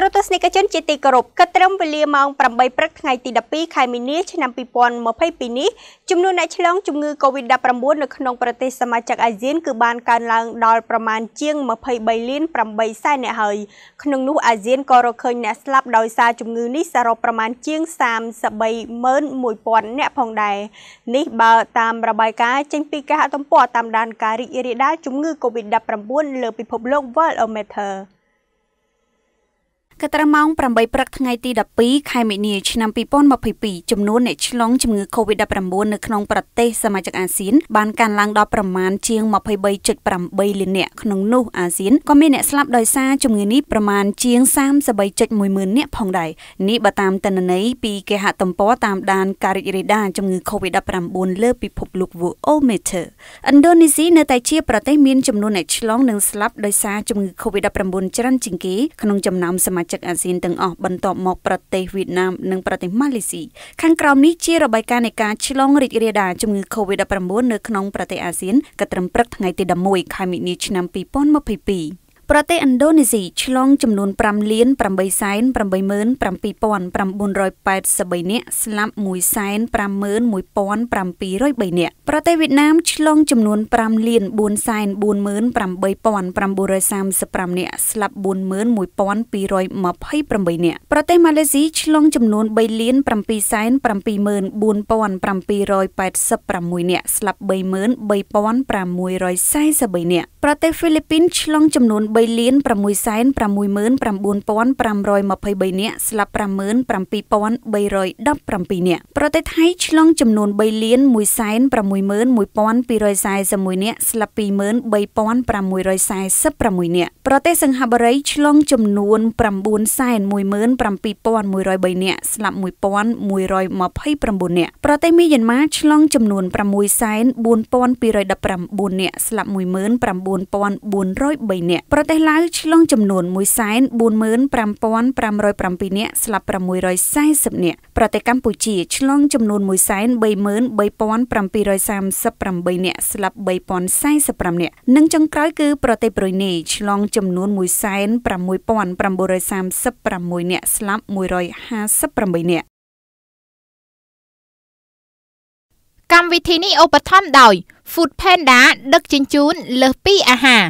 ត្រូវទស្សនិកជនជាទីគោរពកិត្តិត្រឹមវេលាម៉ោង8ព្រឹកថ្ងៃទី12ខែមីនាឆ្នាំ2022នេះចំនួនអ្នកឆ្លងជំងឺ Covid-19 នៅក្នុងប្រទេសសមាជិកអាស៊ានគឺបានកើនឡើងដល់ប្រមាណជាង23លាន8សែនអ្នកហើយក្នុងនោះអាស៊ានក៏រកឃើញអ្នកស្លាប់ដោយសារជំងឺនេះសរុបប្រមាណជាង331000អ្នកផងដែរនេះបើ តាមរបាយការណ៍ចេញពីគេហទំព័រតាមដានការរីករាលដាលជំងឺ Covid-19 លើពិភពលោក World Matter កត្រឹមម៉ោង8ព្រឹកថ្ងៃទី12ខែមិនិលឆ្នាំ2022ចំនួនអ្នកឆ្លងជំងឺ Covid-19 នៅក្នុងប្រទេសសមាជិកអាស៊ានបានកើនឡើងដល់ប្រមាណជាង23.8លាននាក់ក្នុងនោះអាស៊ានក៏មានអ្នកស្លាប់ដោយសារជំងឺនេះប្រមាណជាង33.1ម៉ឺននាក់ផងដែរនេះបើតាមទិន្នន័យពីគេហទំព័រតាមដានការរីករាលដាលជំងឺ Covid-19 លើពិភពលោក Worldometer ឥណ្ឌូនេស៊ីនៅតែជាប្រទេសមានចំនួនអ្នកឆ្លងនិងស្លាប់ដោយសារជំងឺ Covid-19 ច្រើនជាងគេក្នុងចំណោមសមាជិកជិកអាស៊ានទាំងអស់បន្ទាប់មកប្រទេសវៀតណាមនិងប្រទេសម៉ាឡេស៊ីខាងក្រោមនេះជារបាយការណ៍នៃការឆ្លងរីករាលដាលជំងឺ Covid-19 នៅក្នុងប្រទេសអាស៊ានកត្រឹមព្រឹកថ្ងៃទី11ខែមីនាឆ្នាំ2022ប្រទេសឥណ្ឌូនេស៊ីឆ្លងចំនួន5លាន8,87,983នាក់ស្លាប់151,703នាក់ប្រទេសវៀតណាមឆ្លងចំនួន5លាន4,48,935នាក់ស្លាប់41,228នាក់ប្រទេសម៉ាឡេស៊ីឆ្លងចំនួន3លាន7,74,786នាក់ស្លាប់33,643នាក់ប្រទេសហ្វីលីពីនឆ្លងចំនួន3 3លាន669,523នាក់ស្លាប់57,317នាក់ប្រទេសថៃឆ្លងចំនួន3លាន161,241នាក់ស្លាប់23,646នាក់ប្រទេសសិង្ហបុរីឆ្លងចំនួន9,117,103នាក់ស្លាប់1,129នាក់ប្រទេសមីយ៉ាន់ម៉ាឆ្លងចំនួន6,4219នាក់ស្លាប់19403នាក់ប្រទេសឡាវឆ្លងចំនួន145,507នាក់ស្លាប់640នាក់ប្រទេសកម្ពុជា ឆ្លងចំនួន133,738នាក់ស្លាប់3,045នាក់និងចុងក្រោយគឺប្រទេសប្រ៊ុយណេឆ្លងចំនួន169,936នាក់ស្លាប់158នាក់កម្មវិធីនេះឧបត្ថម្ភដោយ Food Panda ដឹកជញ្ជូនលើសពីអាហារ